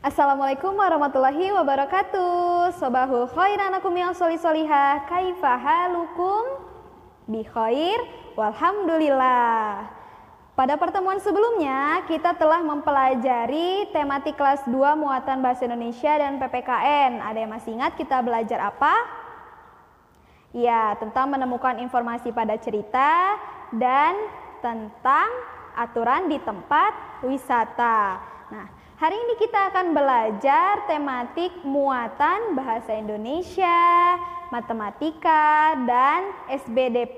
Assalamualaikum warahmatullahi wabarakatuh. Sobahu khairan akum yang soli solihah. Kaifahalukum bi khair. Walhamdulillah. Pada pertemuan sebelumnya, kita telah mempelajari tematik kelas 2 muatan Bahasa Indonesia dan PPKN. Ada yang masih ingat kita belajar apa? Ya, tentang menemukan informasi pada cerita dan tentang aturan di tempat wisata. Nah, Hari ini kita akan belajar tematik muatan bahasa Indonesia, matematika, dan SBDP.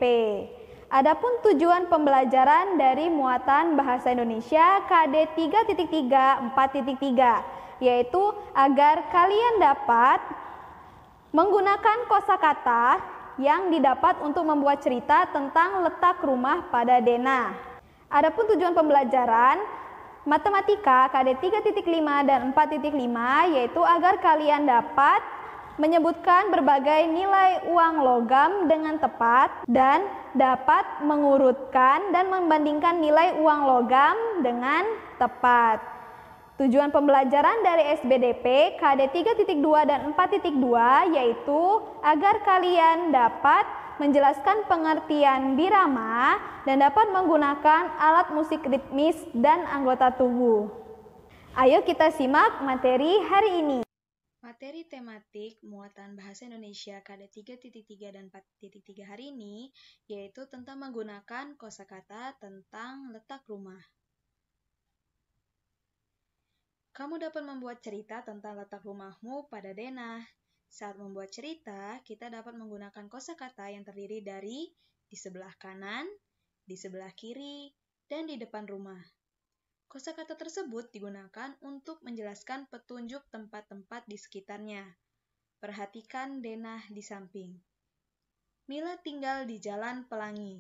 Adapun tujuan pembelajaran dari muatan bahasa Indonesia KD 3.3 yaitu agar kalian dapat menggunakan kosakata yang didapat untuk membuat cerita tentang letak rumah pada denah. Adapun tujuan pembelajaran matematika KD 3.5 dan 4.5 yaitu agar kalian dapat menyebutkan berbagai nilai uang logam dengan tepat dan dapat mengurutkan dan membandingkan nilai uang logam dengan tepat. Tujuan pembelajaran dari SBDP KD 3.2 dan 4.2 yaitu agar kalian dapat menjelaskan pengertian birama dan dapat menggunakan alat musik ritmis dan anggota tubuh. Ayo kita simak materi hari ini. Materi tematik muatan Bahasa Indonesia KD 3.3 dan 4.3 hari ini yaitu tentang menggunakan kosakata tentang letak rumah. Kamu dapat membuat cerita tentang letak rumahmu pada denah, saat membuat cerita, kita dapat menggunakan kosakata yang terdiri dari di sebelah kanan, di sebelah kiri, dan di depan rumah. Kosakata tersebut digunakan untuk menjelaskan petunjuk tempat-tempat di sekitarnya. Perhatikan denah di samping. Mila tinggal di Jalan Pelangi.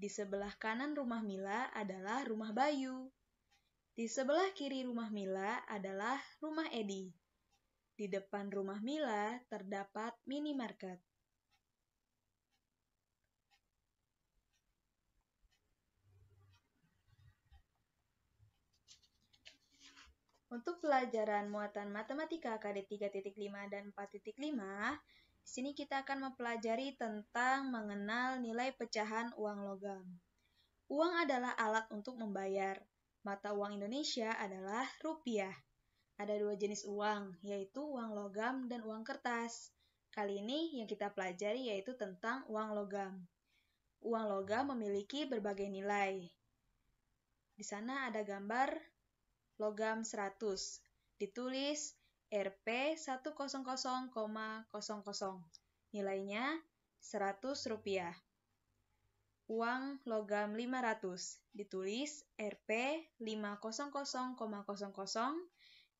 Di sebelah kanan rumah Mila adalah rumah Bayu. Di sebelah kiri rumah Mila adalah rumah Edi. Di depan rumah Mila terdapat minimarket. Untuk pelajaran muatan matematika KD 3.5 dan 4.5, di sini kita akan mempelajari tentang mengenal nilai pecahan uang logam. Uang adalah alat untuk membayar. Mata uang Indonesia adalah rupiah. Ada dua jenis uang, yaitu uang logam dan uang kertas. Kali ini yang kita pelajari yaitu tentang uang logam. Uang logam memiliki berbagai nilai. Di sana ada gambar logam 100, ditulis RP 100,00. Nilainya 100 rupiah. Uang logam 500, ditulis RP 500,00.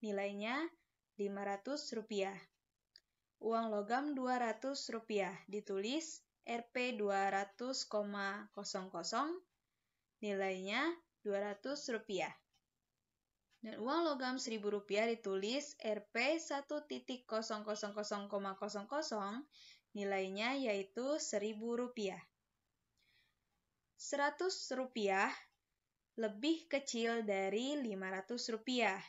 Nilainya Rp500. Uang logam Rp200 ditulis Rp 200,00 nilainya Rp200. Dan uang logam Rp1.000 ditulis Rp 1.000,00 nilainya yaitu Rp1.000. Rp100 lebih kecil dari 500 rupiah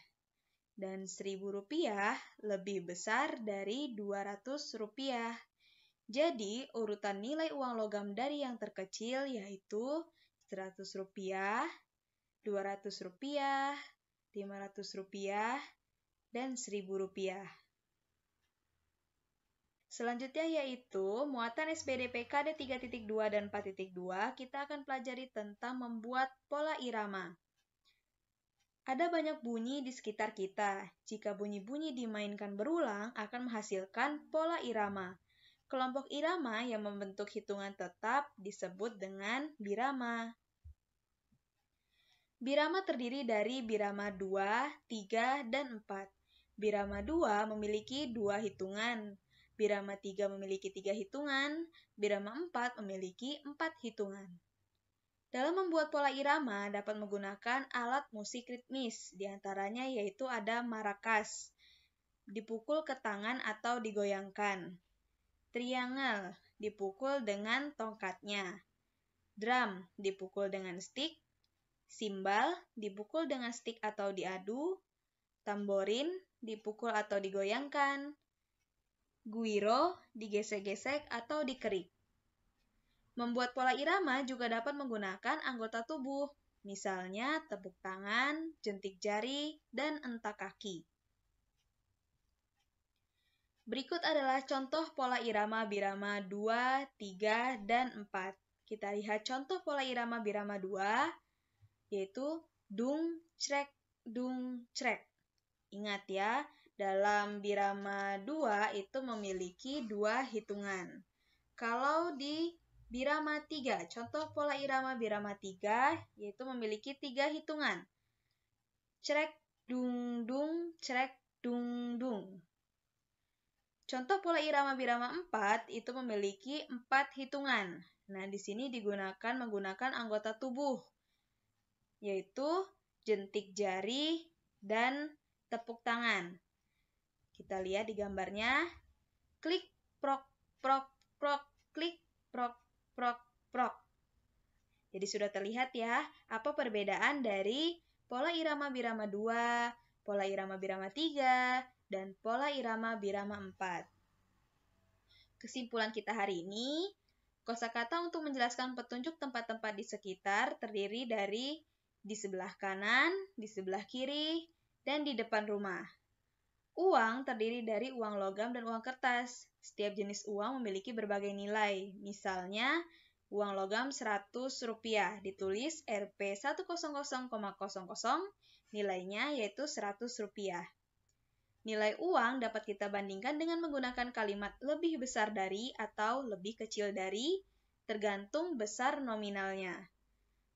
dan seribu rupiah lebih besar dari ratus rupiah. Jadi, urutan nilai uang logam dari yang terkecil yaitu dua 100 rupiah, 200 rupiah, 500 dan seribu rupiah. Selanjutnya yaitu muatan SBDPK KD 32 dan 4.2 kita akan pelajari tentang membuat pola irama. Ada banyak bunyi di sekitar kita. Jika bunyi-bunyi dimainkan berulang akan menghasilkan pola irama. Kelompok irama yang membentuk hitungan tetap disebut dengan birama. Birama terdiri dari birama 2, 3, dan 4. Birama 2 memiliki dua hitungan, birama 3 memiliki tiga hitungan, birama 4 memiliki empat hitungan. Dalam membuat pola irama dapat menggunakan alat musik ritmis, diantaranya yaitu ada marakas, dipukul ke tangan atau digoyangkan, triangle, dipukul dengan tongkatnya, drum, dipukul dengan stick, simbal, dipukul dengan stick atau diadu, tamborin, dipukul atau digoyangkan, guiro, digesek-gesek atau dikerik. Membuat pola irama juga dapat menggunakan anggota tubuh, misalnya tepuk tangan, jentik jari, dan entak kaki. Berikut adalah contoh pola irama birama 2, 3, dan 4. Kita lihat contoh pola irama birama 2, yaitu dung, crek, dung, crek. Ingat ya, dalam birama 2 itu memiliki dua hitungan. Kalau di Birama 3. Contoh pola irama birama 3 yaitu memiliki tiga hitungan. Cerek dung dung, cerek dung dung. Contoh pola irama birama 4 itu memiliki empat hitungan. Nah, di sini digunakan menggunakan anggota tubuh yaitu jentik jari dan tepuk tangan. Kita lihat di gambarnya. Klik prok prok prok klik prok prok, prok. Jadi sudah terlihat ya, apa perbedaan dari pola irama birama 2, pola irama birama 3, dan pola irama birama 4. Kesimpulan kita hari ini, kosakata untuk menjelaskan petunjuk tempat-tempat di sekitar terdiri dari di sebelah kanan, di sebelah kiri, dan di depan rumah. Uang terdiri dari uang logam dan uang kertas. Setiap jenis uang memiliki berbagai nilai. Misalnya, uang logam Rp100 ditulis Rp100,00, nilainya yaitu Rp100. Nilai uang dapat kita bandingkan dengan menggunakan kalimat lebih besar dari atau lebih kecil dari, tergantung besar nominalnya.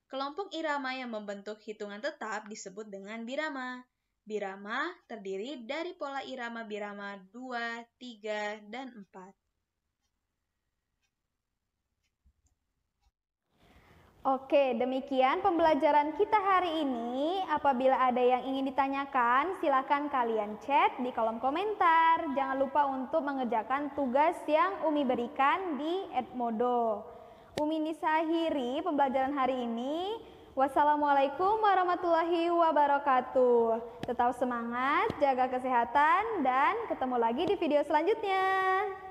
Kelompok irama yang membentuk hitungan tetap disebut dengan birama. Birama terdiri dari pola irama birama 2, 3, dan 4. Oke, demikian pembelajaran kita hari ini. Apabila ada yang ingin ditanyakan, silakan kalian chat di kolom komentar. Jangan lupa untuk mengerjakan tugas yang Umi berikan di Edmodo. Umi Nisahiri pembelajaran hari ini. Wassalamualaikum warahmatullahi wabarakatuh. Tetap semangat, jaga kesehatan, dan ketemu lagi di video selanjutnya.